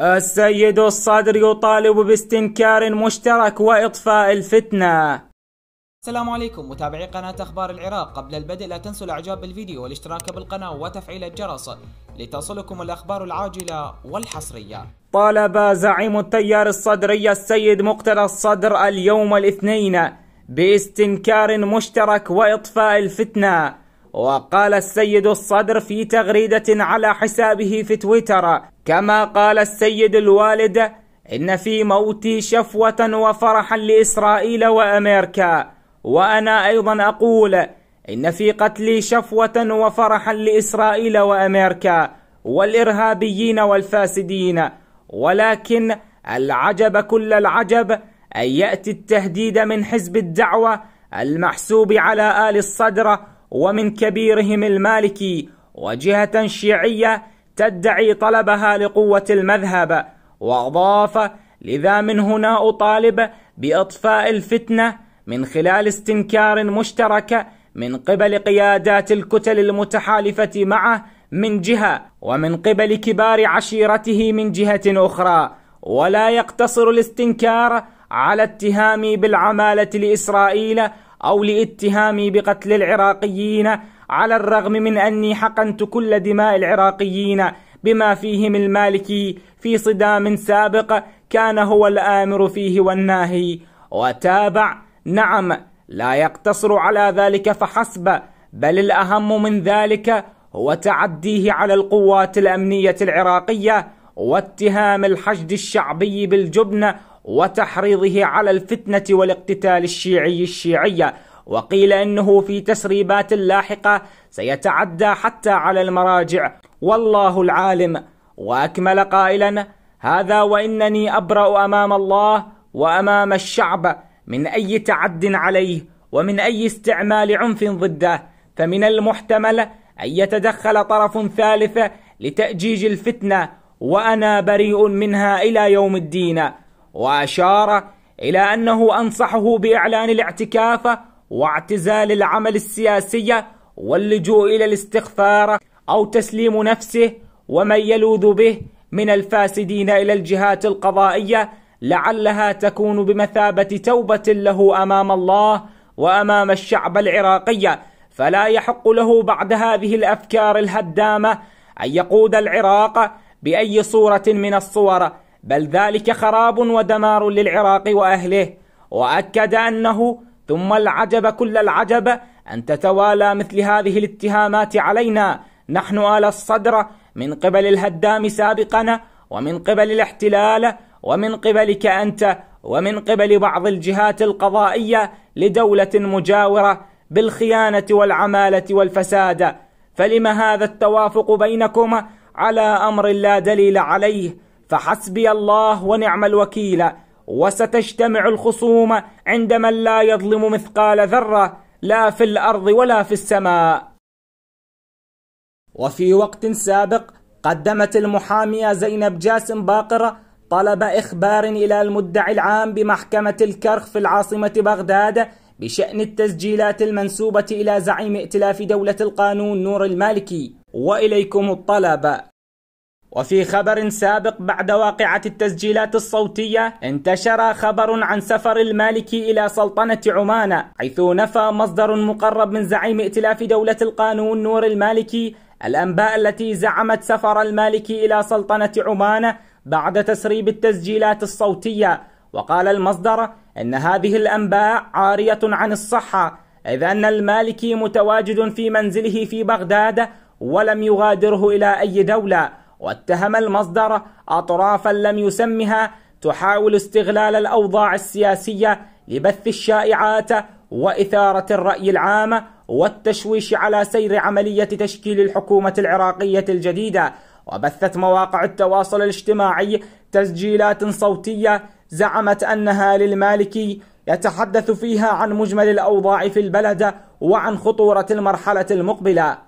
السيد الصدر يطالب باستنكار مشترك وإطفاء الفتنة السلام عليكم متابعي قناة أخبار العراق قبل البدء لا تنسوا الإعجاب بالفيديو والاشتراك بالقناة وتفعيل الجرس لتصلكم الأخبار العاجلة والحصرية طالب زعيم التيار الصدري السيد مقتل الصدر اليوم الاثنين باستنكار مشترك وإطفاء الفتنة وقال السيد الصدر في تغريدة على حسابه في تويتر كما قال السيد الوالد إن في موتي شفوة وفرحا لإسرائيل وأمريكا وأنا أيضا أقول إن في قتلي شفوة وفرحا لإسرائيل وأمريكا والإرهابيين والفاسدين ولكن العجب كل العجب أن يأتي التهديد من حزب الدعوة المحسوب على آل الصدر ومن كبيرهم المالكي وجهة شيعية تدعي طلبها لقوة المذهب وأضاف لذا من هنا أطالب بإطفاء الفتنة من خلال استنكار مشترك من قبل قيادات الكتل المتحالفة معه من جهة ومن قبل كبار عشيرته من جهة أخرى ولا يقتصر الاستنكار على اتهامي بالعمالة لإسرائيل أو لاتهامي بقتل العراقيين على الرغم من أني حقنت كل دماء العراقيين بما فيهم المالكي في صدام سابق كان هو الآمر فيه والناهي وتابع نعم لا يقتصر على ذلك فحسب بل الأهم من ذلك هو تعديه على القوات الأمنية العراقية واتهام الحشد الشعبي بالجبن وتحريضه على الفتنة والاقتتال الشيعي الشيعية وقيل انه في تسريبات لاحقه سيتعدى حتى على المراجع والله العالم واكمل قائلا هذا وانني ابرا امام الله وامام الشعب من اي تعد عليه ومن اي استعمال عنف ضده فمن المحتمل ان يتدخل طرف ثالث لتاجيج الفتنه وانا بريء منها الى يوم الدين وأشار إلى أنه أنصحه بإعلان الاعتكاف واعتزال العمل السياسي واللجوء إلى الاستغفار أو تسليم نفسه ومن يلوذ به من الفاسدين إلى الجهات القضائية لعلها تكون بمثابة توبة له أمام الله وأمام الشعب العراقي فلا يحق له بعد هذه الأفكار الهدامة أن يقود العراق بأي صورة من الصور بل ذلك خراب ودمار للعراق واهله واكد انه ثم العجب كل العجب ان تتوالى مثل هذه الاتهامات علينا نحن ال الصدر من قبل الهدام سابقنا ومن قبل الاحتلال ومن قبلك انت ومن قبل بعض الجهات القضائيه لدوله مجاوره بالخيانه والعماله والفساد فلم هذا التوافق بينكم على امر لا دليل عليه فحسبي الله ونعم الوكيل وستجتمع الخصوم عند من لا يظلم مثقال ذره لا في الارض ولا في السماء وفي وقت سابق قدمت المحاميه زينب جاسم باقره طلب اخبار الى المدعي العام بمحكمه الكرخ في العاصمه بغداد بشان التسجيلات المنسوبه الى زعيم ائتلاف دوله القانون نور المالكي واليكم الطلب وفي خبر سابق بعد واقعة التسجيلات الصوتية انتشر خبر عن سفر المالكي إلى سلطنة عمان حيث نفى مصدر مقرب من زعيم ائتلاف دولة القانون نور المالكي الأنباء التي زعمت سفر المالكي إلى سلطنة عمان بعد تسريب التسجيلات الصوتية وقال المصدر أن هذه الأنباء عارية عن الصحة إذ أن المالكي متواجد في منزله في بغداد ولم يغادره إلى أي دولة واتهم المصدر أطرافا لم يسمها تحاول استغلال الأوضاع السياسية لبث الشائعات وإثارة الرأي العام والتشويش على سير عملية تشكيل الحكومة العراقية الجديدة وبثت مواقع التواصل الاجتماعي تسجيلات صوتية زعمت أنها للمالكي يتحدث فيها عن مجمل الأوضاع في البلد وعن خطورة المرحلة المقبلة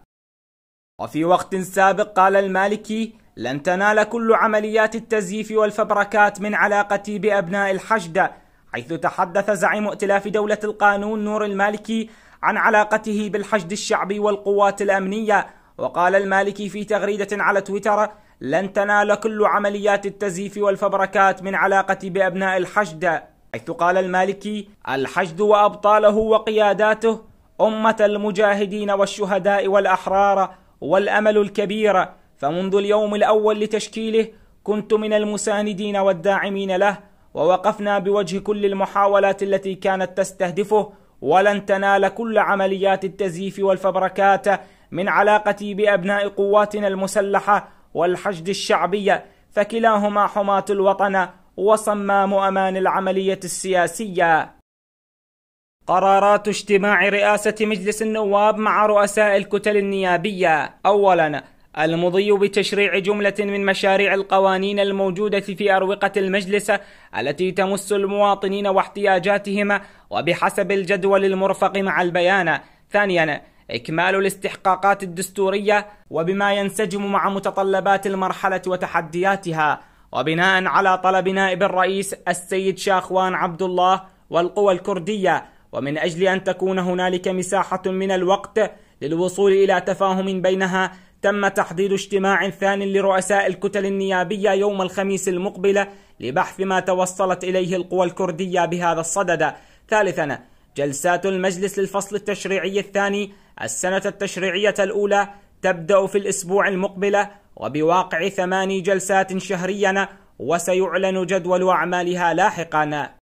وفي وقت سابق قال المالكي لن تنال كل عمليات التزييف والفبركات من علاقتي بأبناء الحشد حيث تحدث زعيم ائتلاف دولة القانون نور المالكي عن علاقته بالحشد الشعبي والقوات الأمنية وقال المالكي في تغريدة على تويتر لن تنال كل عمليات التزييف والفبركات من علاقتي بأبناء الحشد حيث قال المالكي الحشد وأبطاله وقياداته أمة المجاهدين والشهداء والأحرار والأمل الكبير فمنذ اليوم الاول لتشكيله كنت من المساندين والداعمين له ووقفنا بوجه كل المحاولات التي كانت تستهدفه ولن تنال كل عمليات التزييف والفبركات من علاقتي بابناء قواتنا المسلحه والحشد الشعبي فكلاهما حماه الوطن وصمام امان العمليه السياسيه قرارات اجتماع رئاسة مجلس النواب مع رؤساء الكتل النيابية أولا المضي بتشريع جملة من مشاريع القوانين الموجودة في أروقة المجلس التي تمس المواطنين واحتياجاتهم وبحسب الجدول المرفق مع البيان. ثانياً إكمال الاستحقاقات الدستورية وبما ينسجم مع متطلبات المرحلة وتحدياتها وبناء على طلب نائب الرئيس السيد شاخوان عبد الله والقوى الكردية ومن أجل أن تكون هنالك مساحة من الوقت للوصول إلى تفاهم بينها تم تحضير اجتماع ثان لرؤساء الكتل النيابية يوم الخميس المقبلة لبحث ما توصلت إليه القوى الكردية بهذا الصدد ثالثا جلسات المجلس للفصل التشريعي الثاني السنة التشريعية الأولى تبدأ في الأسبوع المقبلة وبواقع ثماني جلسات شهريا وسيعلن جدول أعمالها لاحقا